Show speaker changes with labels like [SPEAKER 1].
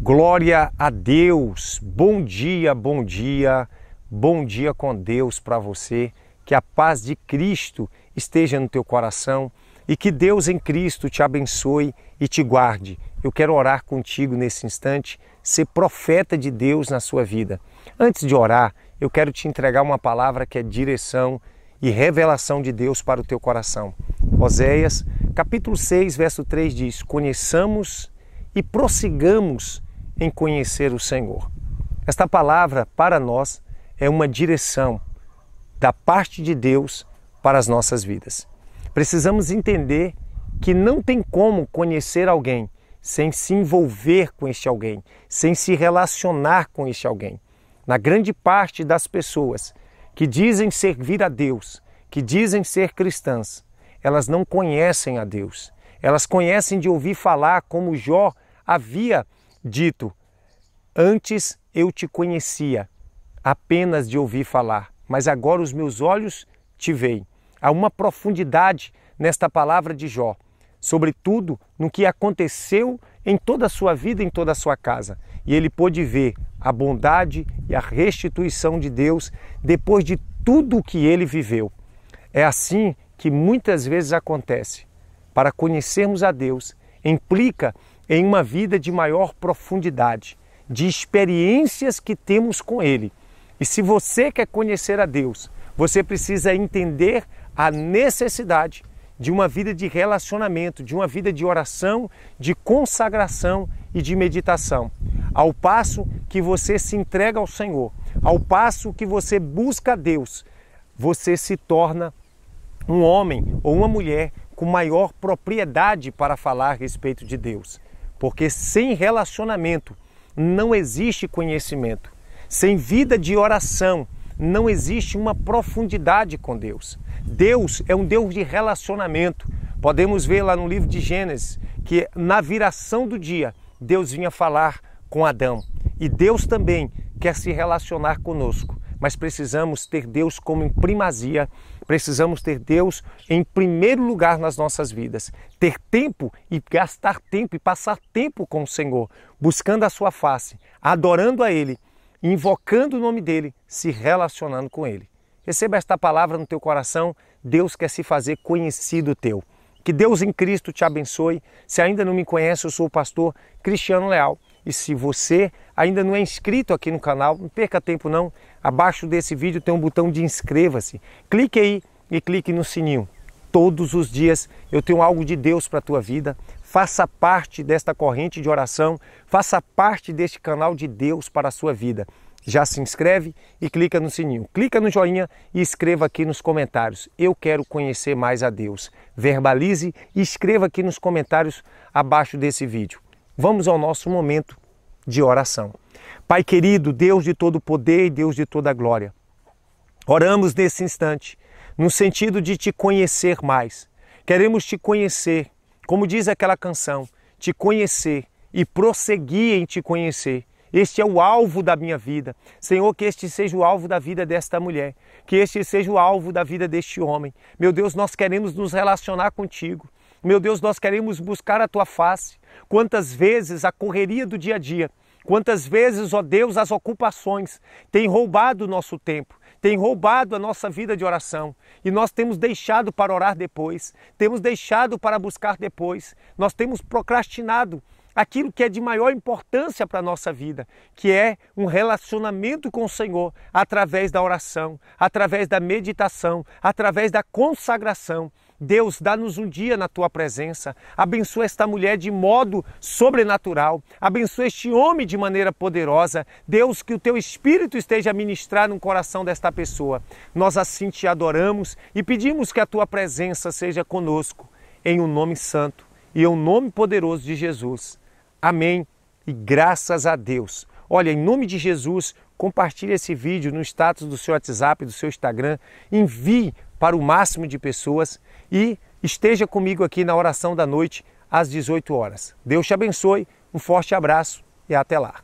[SPEAKER 1] Glória a Deus. Bom dia, bom dia. Bom dia com Deus para você. Que a paz de Cristo esteja no teu coração e que Deus em Cristo te abençoe e te guarde. Eu quero orar contigo nesse instante, ser profeta de Deus na sua vida. Antes de orar, eu quero te entregar uma palavra que é direção e revelação de Deus para o teu coração. Oséias, capítulo 6, verso 3 diz: "Conheçamos e prossigamos em conhecer o Senhor. Esta palavra para nós é uma direção da parte de Deus para as nossas vidas. Precisamos entender que não tem como conhecer alguém sem se envolver com este alguém, sem se relacionar com este alguém. Na grande parte das pessoas que dizem servir a Deus, que dizem ser cristãs, elas não conhecem a Deus. Elas conhecem de ouvir falar como Jó havia dito: Antes eu te conhecia apenas de ouvir falar, mas agora os meus olhos te veem. Há uma profundidade nesta palavra de Jó, sobretudo no que aconteceu em toda a sua vida, em toda a sua casa. E ele pôde ver a bondade e a restituição de Deus depois de tudo o que ele viveu. É assim que muitas vezes acontece. Para conhecermos a Deus, implica em uma vida de maior profundidade, de experiências que temos com Ele. E se você quer conhecer a Deus, você precisa entender a necessidade de uma vida de relacionamento, de uma vida de oração, de consagração e de meditação. Ao passo que você se entrega ao Senhor, ao passo que você busca a Deus, você se torna um homem ou uma mulher com maior propriedade para falar a respeito de Deus. Porque sem relacionamento não existe conhecimento. Sem vida de oração não existe uma profundidade com Deus. Deus é um Deus de relacionamento. Podemos ver lá no livro de Gênesis que na viração do dia Deus vinha falar com Adão. E Deus também quer se relacionar conosco, mas precisamos ter Deus como primazia Precisamos ter Deus em primeiro lugar nas nossas vidas, ter tempo e gastar tempo e passar tempo com o Senhor, buscando a sua face, adorando a ele, invocando o nome dele, se relacionando com ele. Receba esta palavra no teu coração, Deus quer se fazer conhecido teu. Que Deus em Cristo te abençoe. Se ainda não me conhece, eu sou o pastor Cristiano Leal e se você ainda não é inscrito aqui no canal, não perca tempo não. Abaixo desse vídeo tem um botão de inscreva-se. Clique aí e clique no sininho. Todos os dias eu tenho algo de Deus para a tua vida. Faça parte desta corrente de oração, faça parte deste canal de Deus para a sua vida. Já se inscreve e clica no sininho. Clica no joinha e escreva aqui nos comentários. Eu quero conhecer mais a Deus. Verbalize e escreva aqui nos comentários abaixo desse vídeo. Vamos ao nosso momento de oração. Pai querido, Deus de todo poder e Deus de toda glória, oramos nesse instante no sentido de te conhecer mais. Queremos te conhecer, como diz aquela canção, te conhecer e prosseguir em te conhecer. Este é o alvo da minha vida. Senhor, que este seja o alvo da vida desta mulher, que este seja o alvo da vida deste homem. Meu Deus, nós queremos nos relacionar contigo. Meu Deus, nós queremos buscar a tua face. Quantas vezes a correria do dia a dia, quantas vezes, ó Deus, as ocupações têm roubado o nosso tempo, têm roubado a nossa vida de oração e nós temos deixado para orar depois, temos deixado para buscar depois, nós temos procrastinado aquilo que é de maior importância para a nossa vida, que é um relacionamento com o Senhor através da oração, através da meditação, através da consagração. Deus, dá-nos um dia na tua presença. Abençoa esta mulher de modo sobrenatural. Abençoa este homem de maneira poderosa. Deus, que o teu espírito esteja a ministrar no coração desta pessoa. Nós assim te adoramos e pedimos que a tua presença seja conosco, em o um nome santo e em um nome poderoso de Jesus. Amém. E graças a Deus. Olha, em nome de Jesus, compartilhe esse vídeo no status do seu WhatsApp, do seu Instagram, envie para o máximo de pessoas e esteja comigo aqui na oração da noite às 18 horas. Deus te abençoe, um forte abraço e até lá.